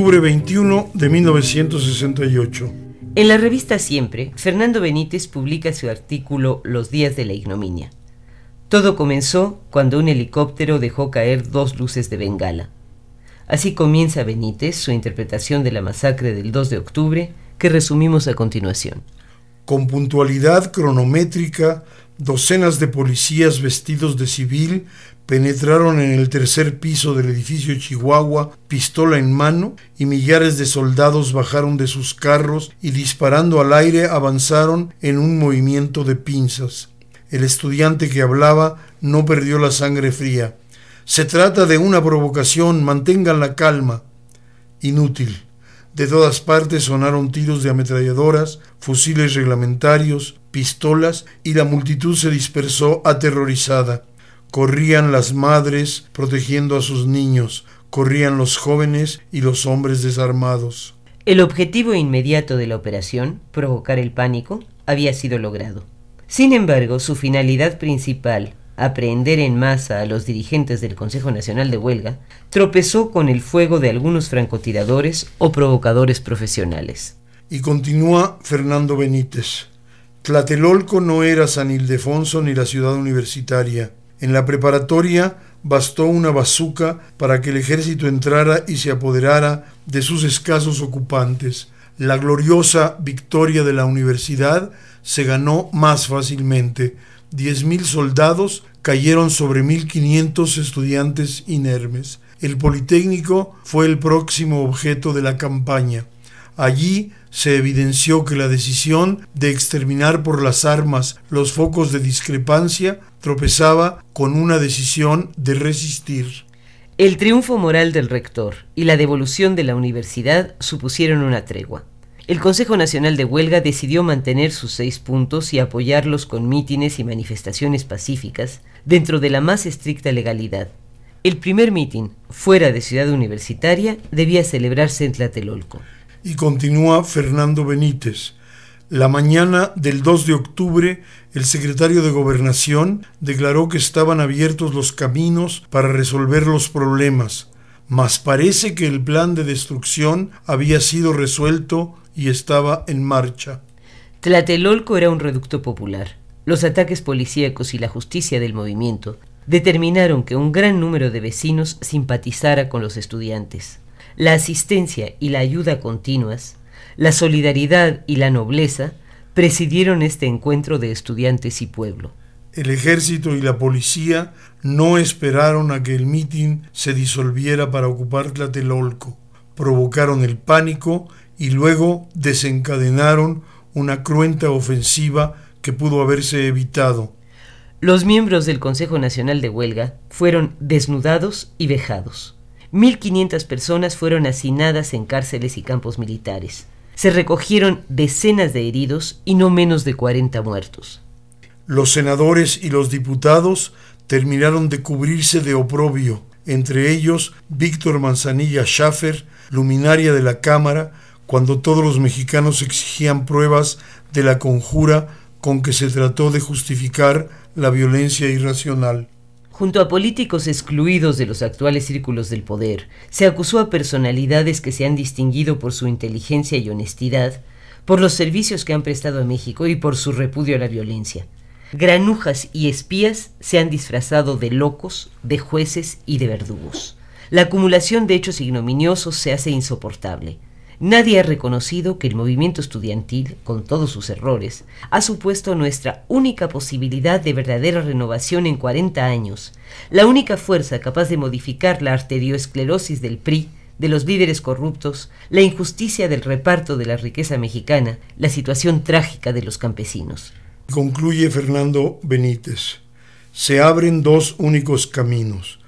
octubre 21 de 1968. En la revista Siempre, Fernando Benítez publica su artículo Los días de la ignominia. Todo comenzó cuando un helicóptero dejó caer dos luces de bengala. Así comienza Benítez su interpretación de la masacre del 2 de octubre, que resumimos a continuación. Con puntualidad cronométrica, docenas de policías vestidos de civil penetraron en el tercer piso del edificio Chihuahua, pistola en mano, y millares de soldados bajaron de sus carros y disparando al aire avanzaron en un movimiento de pinzas. El estudiante que hablaba no perdió la sangre fría. Se trata de una provocación, mantengan la calma. Inútil. De todas partes sonaron tiros de ametralladoras, fusiles reglamentarios, pistolas, y la multitud se dispersó aterrorizada. Corrían las madres protegiendo a sus niños, corrían los jóvenes y los hombres desarmados. El objetivo inmediato de la operación, provocar el pánico, había sido logrado. Sin embargo, su finalidad principal, aprehender en masa a los dirigentes del Consejo Nacional de Huelga, tropezó con el fuego de algunos francotiradores o provocadores profesionales. Y continúa Fernando Benítez. Tlatelolco no era San Ildefonso ni la ciudad universitaria. En la preparatoria bastó una bazuca para que el ejército entrara y se apoderara de sus escasos ocupantes. La gloriosa victoria de la universidad se ganó más fácilmente. Diez mil soldados cayeron sobre mil quinientos estudiantes inermes. El Politécnico fue el próximo objeto de la campaña. Allí se evidenció que la decisión de exterminar por las armas los focos de discrepancia tropezaba con una decisión de resistir. El triunfo moral del rector y la devolución de la universidad supusieron una tregua. El Consejo Nacional de Huelga decidió mantener sus seis puntos y apoyarlos con mítines y manifestaciones pacíficas dentro de la más estricta legalidad. El primer mítin, fuera de Ciudad Universitaria, debía celebrarse en Tlatelolco. Y continúa Fernando Benítez. La mañana del 2 de octubre, el secretario de Gobernación declaró que estaban abiertos los caminos para resolver los problemas, mas parece que el plan de destrucción había sido resuelto y estaba en marcha. Tlatelolco era un reducto popular. Los ataques policíacos y la justicia del movimiento determinaron que un gran número de vecinos simpatizara con los estudiantes la asistencia y la ayuda continuas, la solidaridad y la nobleza presidieron este encuentro de estudiantes y pueblo. El ejército y la policía no esperaron a que el mitin se disolviera para ocupar Tlatelolco. Provocaron el pánico y luego desencadenaron una cruenta ofensiva que pudo haberse evitado. Los miembros del Consejo Nacional de Huelga fueron desnudados y vejados. 1.500 personas fueron hacinadas en cárceles y campos militares. Se recogieron decenas de heridos y no menos de 40 muertos. Los senadores y los diputados terminaron de cubrirse de oprobio, entre ellos Víctor Manzanilla Schaffer, luminaria de la Cámara, cuando todos los mexicanos exigían pruebas de la conjura con que se trató de justificar la violencia irracional. Junto a políticos excluidos de los actuales círculos del poder, se acusó a personalidades que se han distinguido por su inteligencia y honestidad, por los servicios que han prestado a México y por su repudio a la violencia. Granujas y espías se han disfrazado de locos, de jueces y de verdugos. La acumulación de hechos ignominiosos se hace insoportable. Nadie ha reconocido que el movimiento estudiantil, con todos sus errores, ha supuesto nuestra única posibilidad de verdadera renovación en 40 años, la única fuerza capaz de modificar la arteriosclerosis del PRI, de los líderes corruptos, la injusticia del reparto de la riqueza mexicana, la situación trágica de los campesinos. Concluye Fernando Benítez. Se abren dos únicos caminos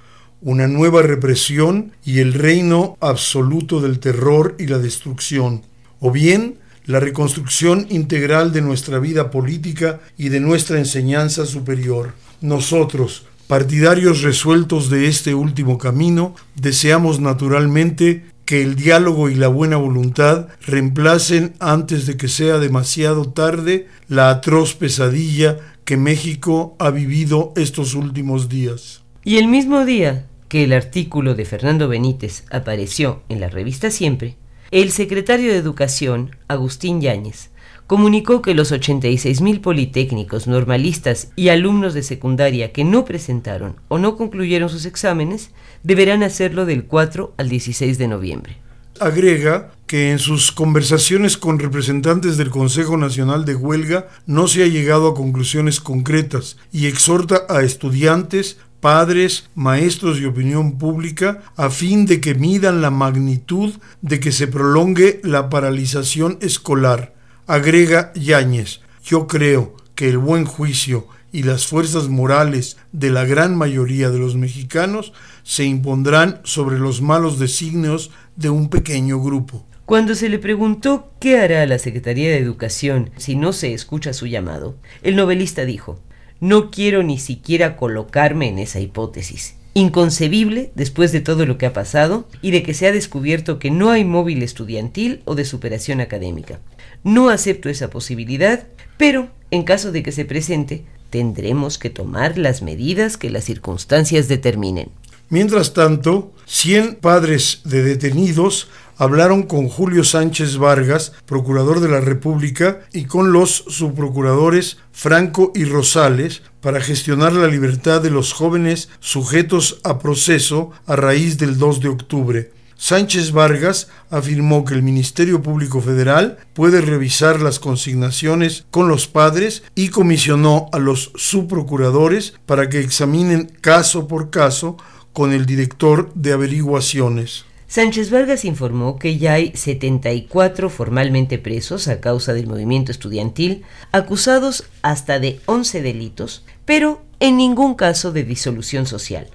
una nueva represión y el reino absoluto del terror y la destrucción, o bien la reconstrucción integral de nuestra vida política y de nuestra enseñanza superior. Nosotros, partidarios resueltos de este último camino, deseamos naturalmente que el diálogo y la buena voluntad reemplacen antes de que sea demasiado tarde la atroz pesadilla que México ha vivido estos últimos días. Y el mismo día, que el artículo de Fernando Benítez apareció en la revista Siempre, el secretario de Educación, Agustín Yáñez, comunicó que los 86.000 politécnicos, normalistas y alumnos de secundaria que no presentaron o no concluyeron sus exámenes deberán hacerlo del 4 al 16 de noviembre. Agrega que en sus conversaciones con representantes del Consejo Nacional de Huelga no se ha llegado a conclusiones concretas y exhorta a estudiantes, padres, maestros y opinión pública a fin de que midan la magnitud de que se prolongue la paralización escolar. Agrega Yáñez, yo creo que el buen juicio y las fuerzas morales de la gran mayoría de los mexicanos se impondrán sobre los malos designios de un pequeño grupo. Cuando se le preguntó qué hará la Secretaría de Educación si no se escucha su llamado, el novelista dijo, no quiero ni siquiera colocarme en esa hipótesis. Inconcebible después de todo lo que ha pasado y de que se ha descubierto que no hay móvil estudiantil o de superación académica. No acepto esa posibilidad, pero en caso de que se presente, tendremos que tomar las medidas que las circunstancias determinen. Mientras tanto, 100 padres de detenidos hablaron con Julio Sánchez Vargas, procurador de la República, y con los subprocuradores Franco y Rosales para gestionar la libertad de los jóvenes sujetos a proceso a raíz del 2 de octubre. Sánchez Vargas afirmó que el Ministerio Público Federal puede revisar las consignaciones con los padres y comisionó a los subprocuradores para que examinen caso por caso con el director de averiguaciones. Sánchez Vargas informó que ya hay 74 formalmente presos a causa del movimiento estudiantil, acusados hasta de 11 delitos, pero en ningún caso de disolución social.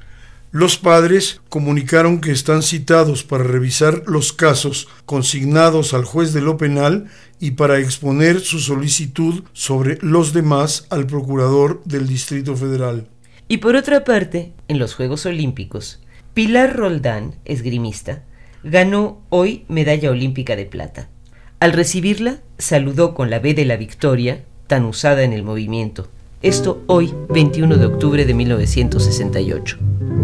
Los padres comunicaron que están citados para revisar los casos consignados al juez de lo penal y para exponer su solicitud sobre los demás al procurador del Distrito Federal. Y por otra parte, en los Juegos Olímpicos, Pilar Roldán, esgrimista, ganó hoy medalla olímpica de plata. Al recibirla, saludó con la B de la victoria, tan usada en el movimiento. Esto hoy, 21 de octubre de 1968.